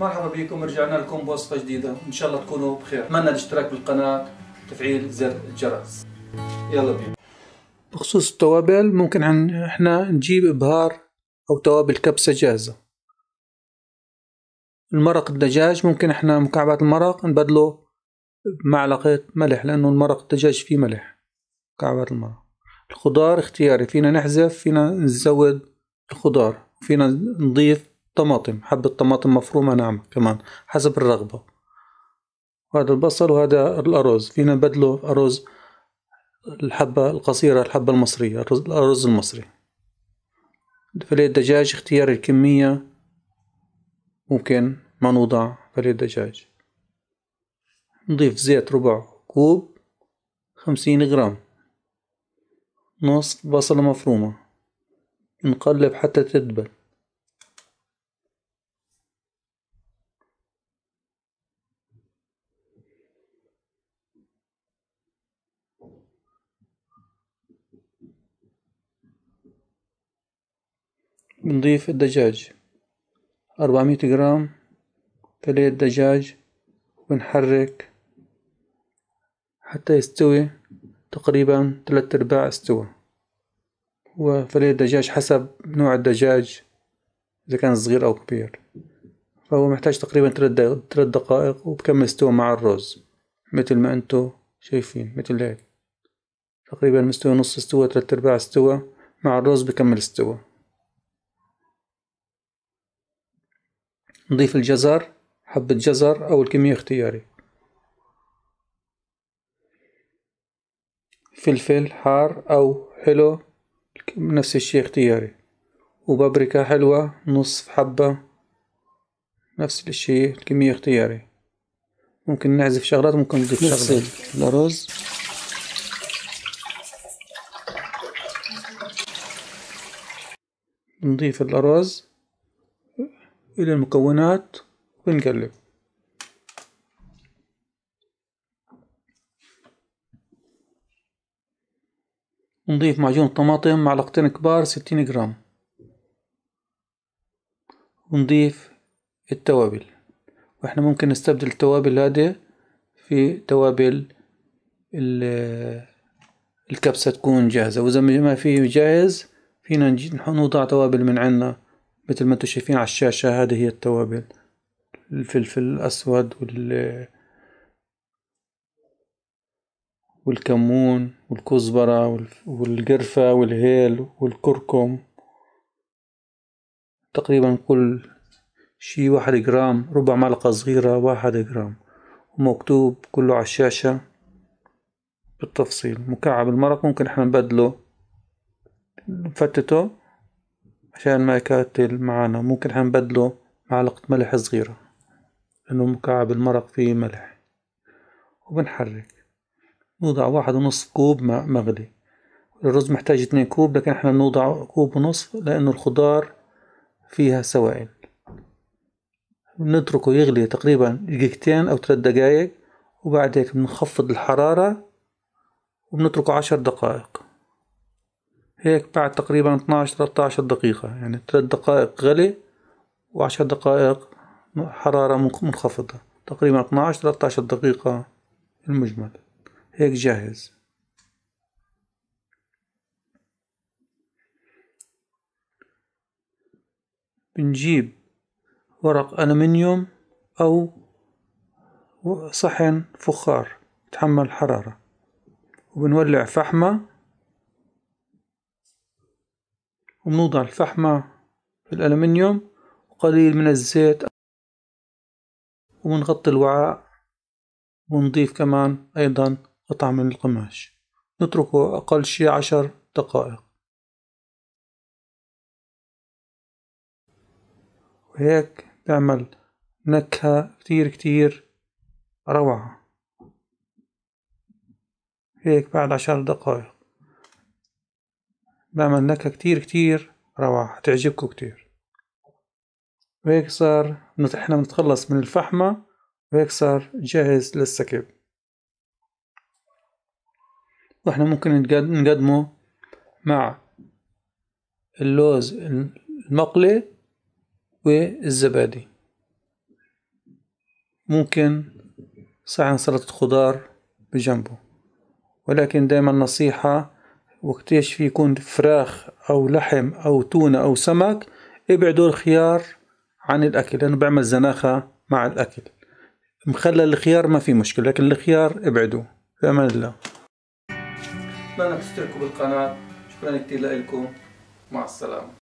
مرحبا بكم رجعنا لكم بوصفة جديدة إن شاء الله تكونوا بخير أتمنى الاشتراك بالقناة تفعيل زر الجرس يلا بينا بخصوص التوابل ممكن احنا نجيب إبهار أو توابل كبسة جاهزة المرق الدجاج ممكن احنا مكعبات المرق نبدله بمعلقة ملح لأنه المرق الدجاج فيه ملح مكعبات المرق الخضار اختياري فينا نحذف فينا نزود الخضار فينا نضيف طماطم حبة طماطم مفرومة ناعمة كمان حسب الرغبة وهذا البصل وهذا الأرز فينا نبدله أرز الحبة القصيرة الحبة المصرية الأرز المصري فلي الدجاج اختيار الكمية ممكن ما نوضع فلي الدجاج نضيف زيت ربع كوب خمسين غرام نصف بصلة مفرومة نقلب حتى تدبل نضيف الدجاج أربعمية جرام فيليه دجاج ونحرك حتى يستوي تقريبا تلات أرباع استوى وفلي الدجاج حسب نوع الدجاج إذا كان صغير أو كبير فهو محتاج تقريبا ثلاث دقائق وبكمل استوى مع الرز مثل ما أنتو شايفين مثل هيك تقريبا مستوى نص استوى ثلاثة أرباع استوى مع الرز بكمل استوى نضيف الجزر حبة جزر أو الكمية اختياري فلفل حار أو حلو نفس الشي اختياري وبابريكا حلوة نصف حبة نفس الشي الكمية اختياري ممكن نعزف شغلات ممكن نضيف شغلات الأرز نضيف الأرز إلى المكونات ونقلب نضيف معجون الطماطم معلقتين كبار ستين جرام ونضيف التوابل واحنا ممكن نستبدل التوابل هذه في توابل الكبسة تكون جاهزة وإذا ما في جاهز فينا نوضع توابل من عنا مثل ما انتم شايفين على الشاشة هذه هي التوابل الفلفل الأسود وال والكمون والكزبرة والقرفة والهيل والكركم تقريبا كل شي واحد جرام ربع ملعقة صغيرة واحد جرام ومكتوب كله على الشاشة بالتفصيل مكعب المرق ممكن احنا نبدله نفتته عشان ما يكتل معانا ممكن حنبدله معلقة ملح صغيرة لأنه مكعب المرق فيه ملح وبنحرك نوضع واحد ونصف كوب ماء مغلي الرز محتاج اتنين كوب لكن احنا بنوضع كوب ونصف لأنه الخضار فيها سوائل بنتركه يغلي تقريبا دقيقتين أو ثلاث دقايق وبعد هيك بنخفض الحرارة وبنتركه عشر دقائق هيك بعد تقريبا 12 13 دقيقة يعني 3 دقائق غلي و10 دقائق حرارة منخفضة تقريبا 12 13 دقيقة المجمل هيك جاهز بنجيب ورق ألمنيوم أو صحن فخار تحمل حرارة وبنولع فحمة وبنوضع الفحمة في الألمنيوم وقليل من الزيت وبنغطي الوعاء ونضيف كمان أيضا قطعة من القماش نتركه أقل شي عشر دقائق وهيك بيعمل نكهة كتير كتير روعة هيك بعد عشر دقائق بعمل نكهة كتير كتير روعة تعجبكم كتير وهيك صار احنا بنتخلص من الفحمة وهيك صار جاهز للسكب واحنا ممكن نقدمه مع اللوز المقلي والزبادي ممكن صحن سلطة خضار بجنبه ولكن دائما نصيحة وقتيش في يكون فراخ أو لحم أو تونة أو سمك ابعدوا الخيار عن الأكل لأنه بيعمل زناخة مع الأكل مخلل الخيار ما في مشكلة لكن الخيار ابعدوا في أمان الله أتمنى تشتركوا بالقناة شكرا كتير لكم مع السلامة